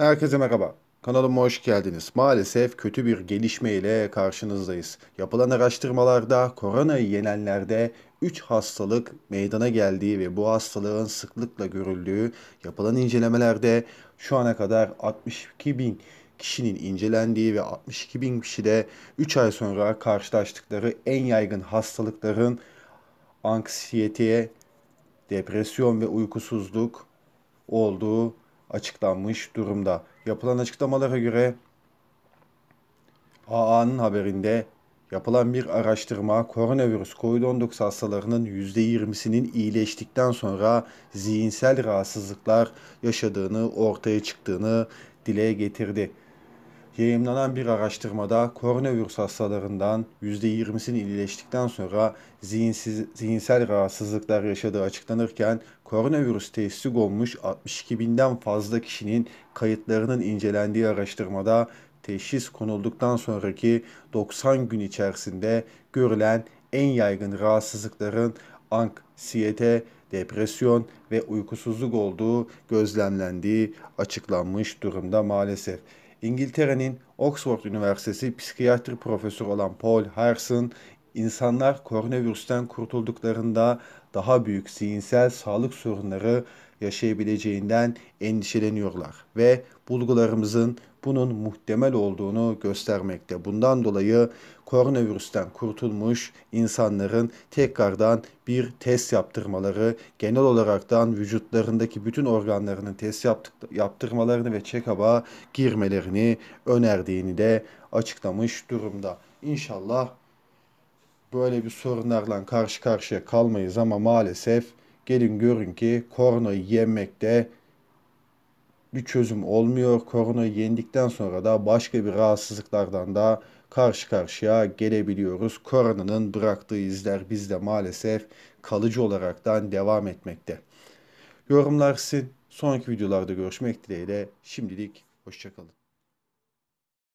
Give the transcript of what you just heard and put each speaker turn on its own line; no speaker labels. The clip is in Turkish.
Herkese merhaba. Kanalıma hoş geldiniz. Maalesef kötü bir gelişme ile karşınızdayız. Yapılan araştırmalarda koronayı yenenlerde 3 hastalık meydana geldiği ve bu hastalığın sıklıkla görüldüğü yapılan incelemelerde şu ana kadar 62 bin kişinin incelendiği ve 62 bin kişi de 3 ay sonra karşılaştıkları en yaygın hastalıkların anksiyete, depresyon ve uykusuzluk olduğu açıklanmış durumda. Yapılan açıklamalara göre AA'nın haberinde yapılan bir araştırma koronavirüs COVID-19 hastalarının %20'sinin iyileştikten sonra zihinsel rahatsızlıklar yaşadığını ortaya çıktığını dile getirdi. Yayımlanan bir araştırmada koronavirüs hastalarından %20'sinin iyileştikten sonra zihinsiz, zihinsel rahatsızlıklar yaşadığı açıklanırken koronavirüs teşhisi olmuş 62 binden fazla kişinin kayıtlarının incelendiği araştırmada teşhis konulduktan sonraki 90 gün içerisinde görülen en yaygın rahatsızlıkların anksiyete, depresyon ve uykusuzluk olduğu gözlemlendiği açıklanmış durumda maalesef. İngiltere'nin Oxford Üniversitesi psikiyatri profesörü olan Paul Harrison, insanlar koronavirüsten kurtulduklarında daha büyük zihinsel sağlık sorunları yaşayabileceğinden endişeleniyorlar ve bulgularımızın bunun muhtemel olduğunu göstermekte. Bundan dolayı koronavirüsten kurtulmuş insanların tekrardan bir test yaptırmaları, genel olaraktan vücutlarındaki bütün organlarının test yaptık, yaptırmalarını ve check-up'a girmelerini önerdiğini de açıklamış durumda. İnşallah böyle bir sorunlarla karşı karşıya kalmayız ama maalesef Gelin görün ki koronayı yenmekte bir çözüm olmuyor. Koronayı yendikten sonra da başka bir rahatsızlıklardan da karşı karşıya gelebiliyoruz. Koronanın bıraktığı izler bizde maalesef kalıcı olaraktan devam etmekte. Yorumlar sizin. Sonraki videolarda görüşmek dileğiyle. Şimdilik hoşçakalın.